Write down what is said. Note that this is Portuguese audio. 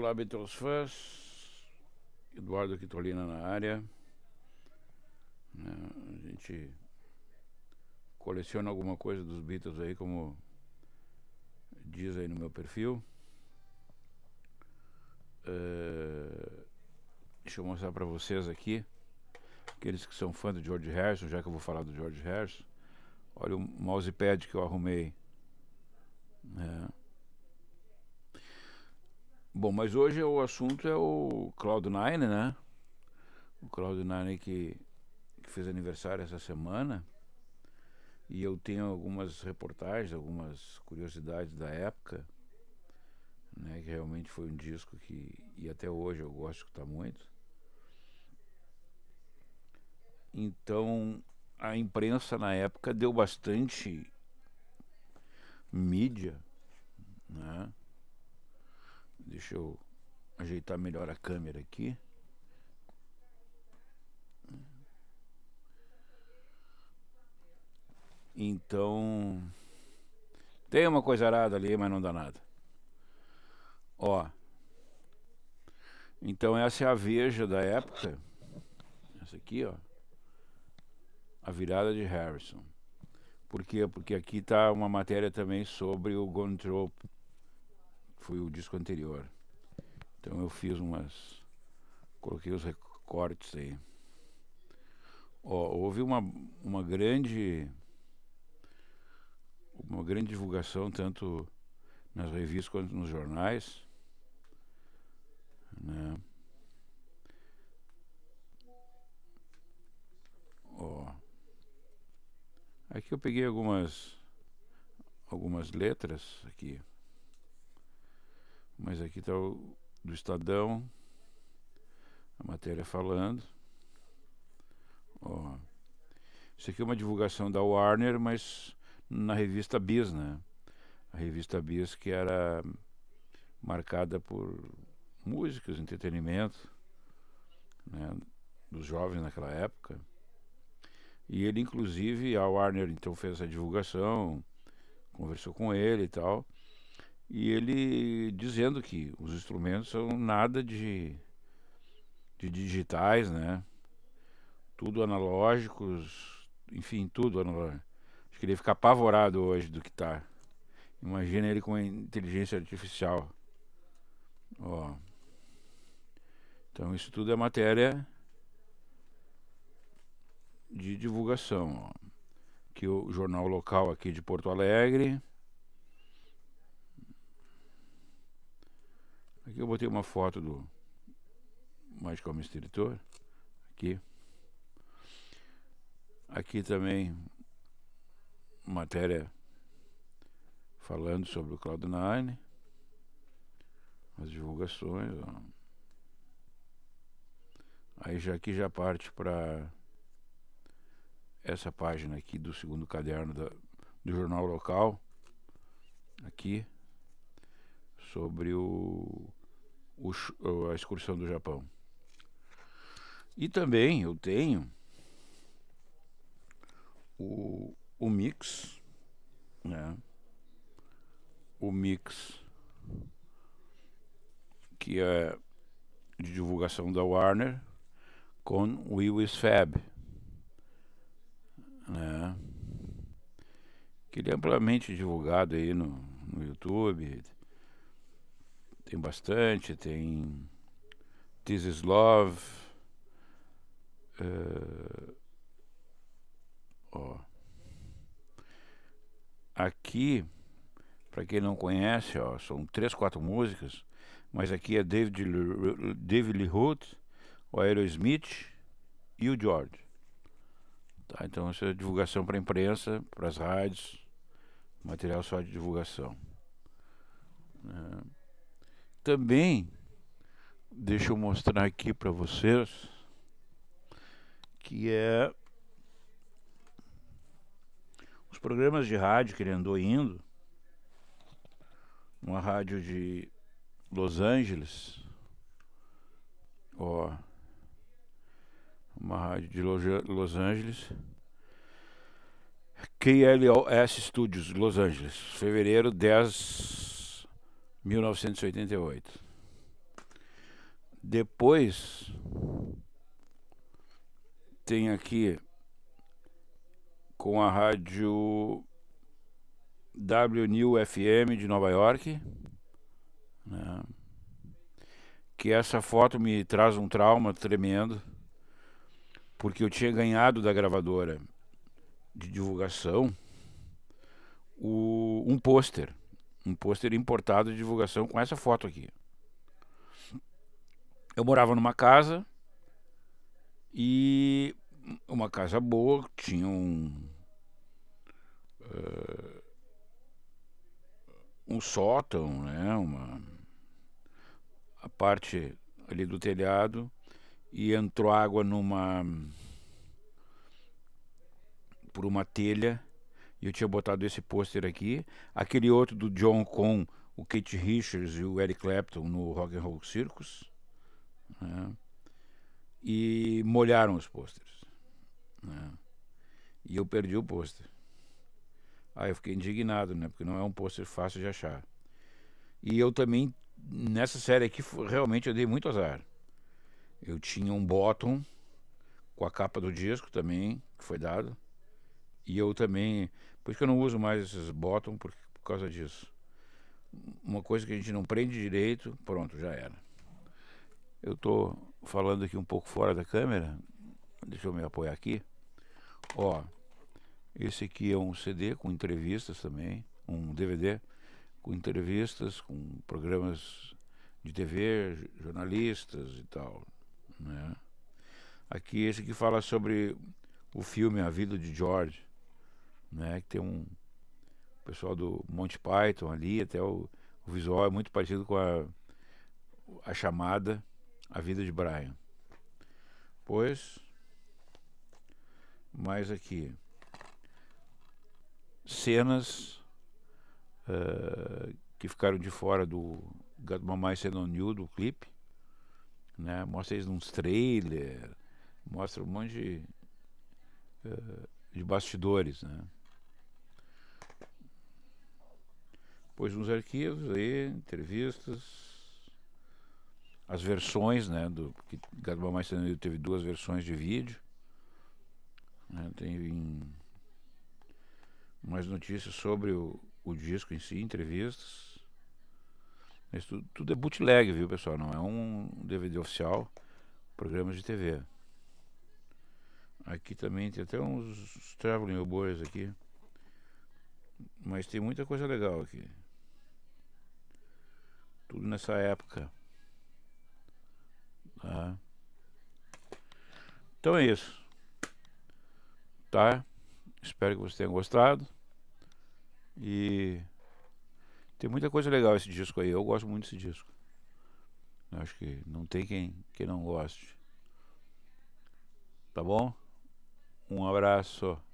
Olá, Beatles fãs. Eduardo Quitolina na área. Ah, a gente coleciona alguma coisa dos Beatles aí, como diz aí no meu perfil. Ah, deixa eu mostrar para vocês aqui. Aqueles que são fãs do George Harrison, já que eu vou falar do George Harrison. Olha o mousepad que eu arrumei. É. Bom, mas hoje o assunto é o Cloud9, né? O Cloud9 que, que fez aniversário essa semana. E eu tenho algumas reportagens, algumas curiosidades da época, né? Que realmente foi um disco que, e até hoje eu gosto de escutar muito. Então, a imprensa na época deu bastante mídia, né? Deixa eu ajeitar melhor a câmera aqui. Então, tem uma coisa arada ali, mas não dá nada. Ó. Então essa é a veja da época. Essa aqui, ó. A virada de Harrison. Por quê? Porque aqui está uma matéria também sobre o Gontrop foi o disco anterior. Então eu fiz umas. Coloquei os recortes aí. Ó, houve uma, uma grande. Uma grande divulgação, tanto nas revistas quanto nos jornais. Né? Ó. Aqui eu peguei algumas algumas letras aqui. Mas aqui está o do Estadão, a matéria falando. Ó, isso aqui é uma divulgação da Warner, mas na revista Bis, né? A revista Bis que era marcada por músicas, entretenimento, né? Dos jovens naquela época. E ele, inclusive, a Warner então fez essa divulgação, conversou com ele e tal e ele dizendo que os instrumentos são nada de, de digitais, né? Tudo analógicos, enfim, tudo analógico. Acho que ele ia ficar apavorado hoje do que tá. Imagina ele com a inteligência artificial. Ó. Então isso tudo é matéria de divulgação, ó. que o jornal local aqui de Porto Alegre Aqui eu botei uma foto do mais como escritor. Aqui. Aqui também matéria falando sobre o Cloud9, as divulgações. Ó. Aí já aqui já parte para essa página aqui do segundo caderno da, do jornal local, aqui, sobre o o, a excursão do Japão. E também eu tenho o, o mix, né? O mix que é de divulgação da Warner com o Lewis Fab, né? Que ele é amplamente divulgado aí no, no YouTube tem bastante, tem This is Love. Uh, ó. Aqui, para quem não conhece, ó, são três, quatro músicas, mas aqui é David, David Lee Roth, o Aerosmith e o George. Tá, então essa é divulgação para a imprensa, para as rádios, material só de divulgação. Uh, também, deixa eu mostrar aqui para vocês, que é os programas de rádio que ele andou indo, uma rádio de Los Angeles, ó, uma rádio de Los Angeles, KLOS Studios, Los Angeles, fevereiro 10 1988. Depois tem aqui com a rádio New FM de Nova York, né? que essa foto me traz um trauma tremendo, porque eu tinha ganhado da gravadora de divulgação o, um pôster um pôster importado de divulgação com essa foto aqui. Eu morava numa casa e uma casa boa, tinha um uh, um sótão, né, uma a parte ali do telhado e entrou água numa por uma telha eu tinha botado esse pôster aqui, aquele outro do John com o Kate Richards e o Eric Clapton no Rock and Roll Circus, né? e molharam os pôsteres. Né? E eu perdi o pôster. Aí eu fiquei indignado, né? Porque não é um pôster fácil de achar. E eu também, nessa série aqui, realmente eu dei muito azar. Eu tinha um bottom com a capa do disco também, que foi dado. E eu também por isso que eu não uso mais esses bottom por, por causa disso. Uma coisa que a gente não prende direito, pronto, já era. Eu estou falando aqui um pouco fora da câmera. Deixa eu me apoiar aqui. Ó, esse aqui é um CD com entrevistas também, um DVD com entrevistas, com programas de TV, jornalistas e tal. Né? Aqui esse que fala sobre o filme A Vida de George, né? Que tem um o pessoal do Monty Python ali, até o, o visual é muito parecido com a, a chamada A Vida de Brian. Pois, mais aqui cenas uh, que ficaram de fora do Mamãe Sendo New do clipe. Né? Mostra eles nos trailers, mostra um monte de, uh, de bastidores. Né? Pôs uns arquivos aí, entrevistas, as versões, né? Do, que Gabão Mais Treinador teve duas versões de vídeo. Né, tem mais notícias sobre o, o disco em si, entrevistas. Isso tudo, tudo, é bootleg, viu, pessoal? Não é um DVD oficial, programas de TV. Aqui também tem até uns traveling oboes aqui. Mas tem muita coisa legal aqui. Tudo nessa época. Tá? Então é isso. Tá? Espero que você tenha gostado. E tem muita coisa legal esse disco aí. Eu gosto muito desse disco. Eu acho que não tem quem, quem não goste. Tá bom? Um abraço.